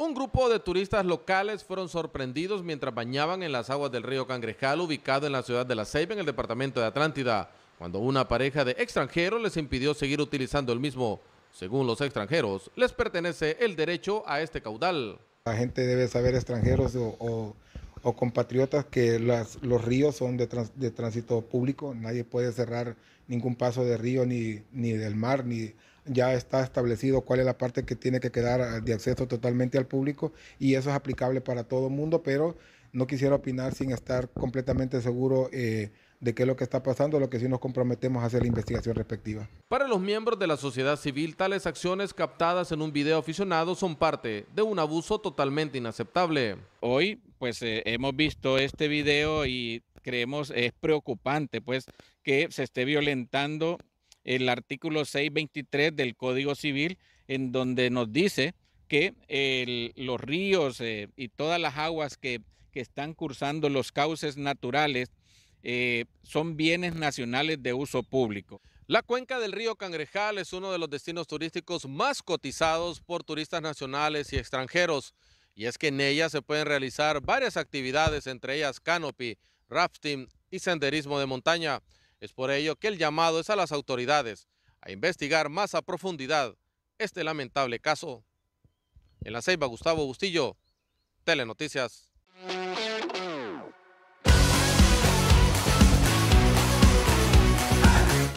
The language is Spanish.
Un grupo de turistas locales fueron sorprendidos mientras bañaban en las aguas del río Cangrejal, ubicado en la ciudad de La Ceiba, en el departamento de Atlántida, cuando una pareja de extranjeros les impidió seguir utilizando el mismo. Según los extranjeros, les pertenece el derecho a este caudal. La gente debe saber, extranjeros o, compatriotas, que los ríos son de, tránsito público. Nadie puede cerrar ningún paso de río, ni, ni del mar, ni ya está establecido cuál es la parte que tiene que quedar ah, de acceso totalmente al público y eso es aplicable para todo el mundo, pero no quisiera opinar sin estar completamente seguro eh, de qué es lo que está pasando, lo que sí nos comprometemos a hacer la investigación respectiva. Para los miembros de la sociedad civil, tales acciones captadas en un video aficionado son parte de un abuso totalmente inaceptable. Hoy, pues eh, hemos visto este video y creemos es preocupante, pues, que se esté violentando el artículo 623 del Código Civil, en donde nos dice que los ríos eh, y todas las aguas que, están cursando los cauces naturales eh, son bienes nacionales de uso público. La cuenca del río Cangrejal es uno de los destinos turísticos más cotizados por turistas nacionales y extranjeros, y es que en ella se pueden realizar varias actividades, entre ellas canopy, rafting y senderismo de montaña. Es por ello que el llamado es a las autoridades a investigar más a profundidad este lamentable caso. En la Ceiba, Gustavo Bustillo, Telenoticias.